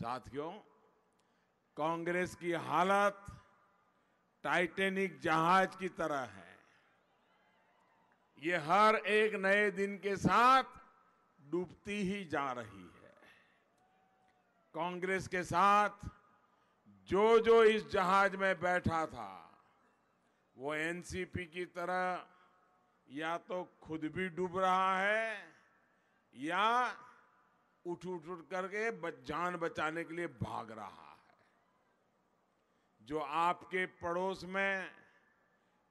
साथियों कांग्रेस की हालत टाइटेनिक जहाज की तरह है ये हर एक नए दिन के साथ डूबती ही जा रही है कांग्रेस के साथ जो जो इस जहाज में बैठा था वो एनसीपी की तरह या तो खुद भी डूब रहा है या उठ उठ उठ करके जान बचाने के लिए भाग रहा है जो आपके पड़ोस में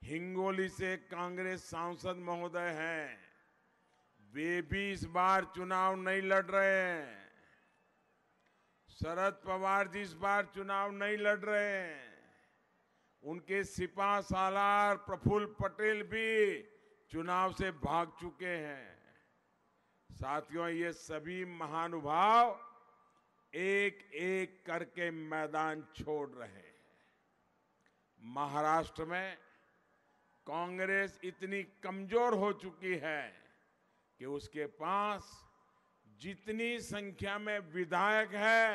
हिंगोली से कांग्रेस सांसद महोदय हैं वे भी इस बार चुनाव नहीं लड़ रहे हैं शरद पवार जी इस बार चुनाव नहीं लड़ रहे हैं उनके सिपा सालार प्रफुल्ल पटेल भी चुनाव से भाग चुके हैं साथियों ये सभी महानुभाव एक एक करके मैदान छोड़ रहे हैं महाराष्ट्र में कांग्रेस इतनी कमजोर हो चुकी है कि उसके पास जितनी संख्या में विधायक है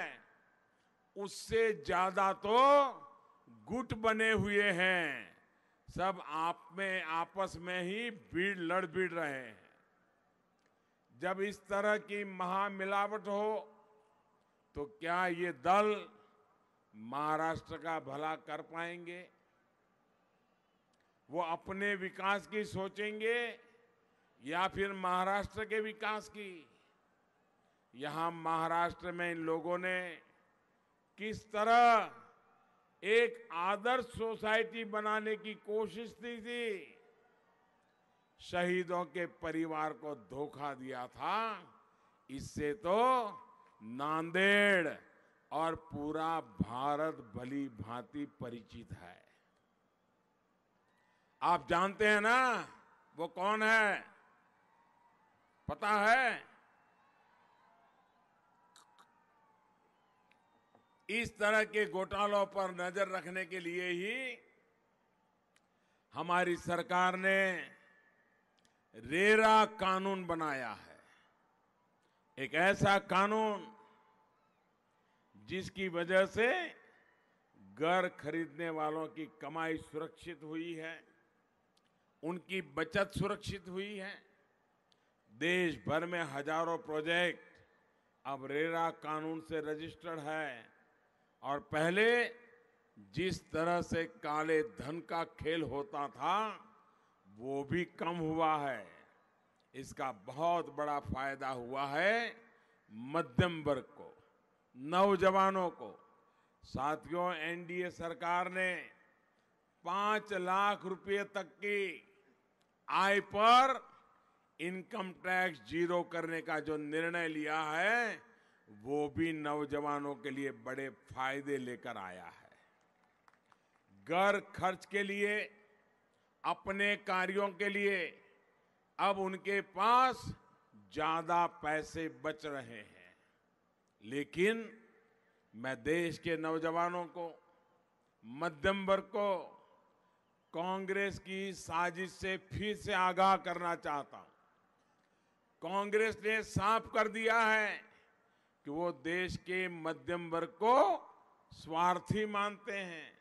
उससे ज्यादा तो गुट बने हुए हैं सब आप में आपस में ही भीड़ लड़ भीड़ रहे हैं जब इस तरह की महामिलावट हो तो क्या ये दल महाराष्ट्र का भला कर पाएंगे वो अपने विकास की सोचेंगे या फिर महाराष्ट्र के विकास की यहां महाराष्ट्र में इन लोगों ने किस तरह एक आदर्श सोसाइटी बनाने की कोशिश की थी शहीदों के परिवार को धोखा दिया था इससे तो नांदेड़ और पूरा भारत भली भांति परिचित है आप जानते हैं ना वो कौन है पता है इस तरह के घोटालों पर नजर रखने के लिए ही हमारी सरकार ने रेरा कानून बनाया है एक ऐसा कानून जिसकी वजह से घर खरीदने वालों की कमाई सुरक्षित हुई है उनकी बचत सुरक्षित हुई है देश भर में हजारों प्रोजेक्ट अब रेरा कानून से रजिस्टर्ड है और पहले जिस तरह से काले धन का खेल होता था वो भी कम हुआ है इसका बहुत बड़ा फायदा हुआ है मध्यम वर्ग को नौजवानों को साथियों एनडीए सरकार ने पांच लाख रुपए तक की आय पर इनकम टैक्स जीरो करने का जो निर्णय लिया है वो भी नौजवानों के लिए बड़े फायदे लेकर आया है घर खर्च के लिए अपने कार्यों के लिए अब उनके पास ज्यादा पैसे बच रहे हैं लेकिन मैं देश के नौजवानों को मध्यम वर्ग को कांग्रेस की साजिश से फिर से आगाह करना चाहता हूं कांग्रेस ने साफ कर दिया है कि वो देश के मध्यम वर्ग को स्वार्थी मानते हैं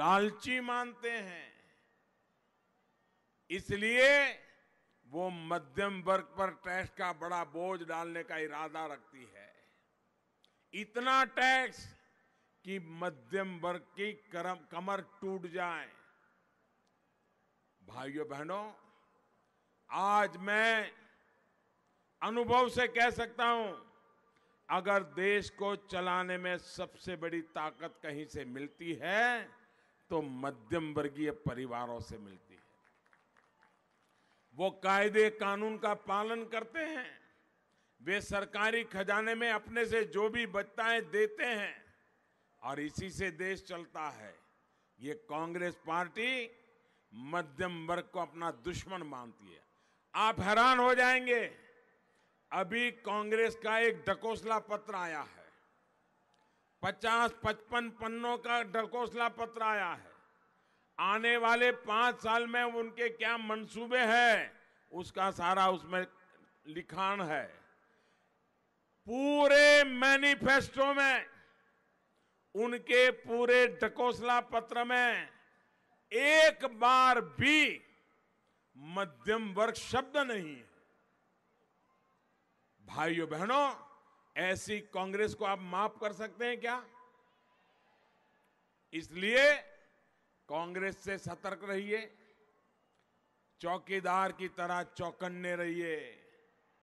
लालची मानते हैं इसलिए वो मध्यम वर्ग पर टैक्स का बड़ा बोझ डालने का इरादा रखती है इतना टैक्स कि मध्यम वर्ग की करम, कमर टूट जाए भाइयों बहनों आज मैं अनुभव से कह सकता हूं अगर देश को चलाने में सबसे बड़ी ताकत कहीं से मिलती है तो मध्यम वर्गीय परिवारों से मिलती वो कायदे कानून का पालन करते हैं वे सरकारी खजाने में अपने से जो भी बचता है देते हैं और इसी से देश चलता है ये कांग्रेस पार्टी मध्यम वर्ग को अपना दुश्मन मानती है आप हैरान हो जाएंगे अभी कांग्रेस का एक डकोसला पत्र आया है पचास पचपन पन्नों का डकोसला पत्र आया है आने वाले पांच साल में उनके क्या मंसूबे हैं उसका सारा उसमें लिखान है पूरे मैनिफेस्टो में उनके पूरे डकोसला पत्र में एक बार भी मध्यम वर्ग शब्द नहीं है भाइयों बहनों ऐसी कांग्रेस को आप माफ कर सकते हैं क्या इसलिए कांग्रेस से सतर्क रहिए चौकीदार की तरह चौकन्ने रहिए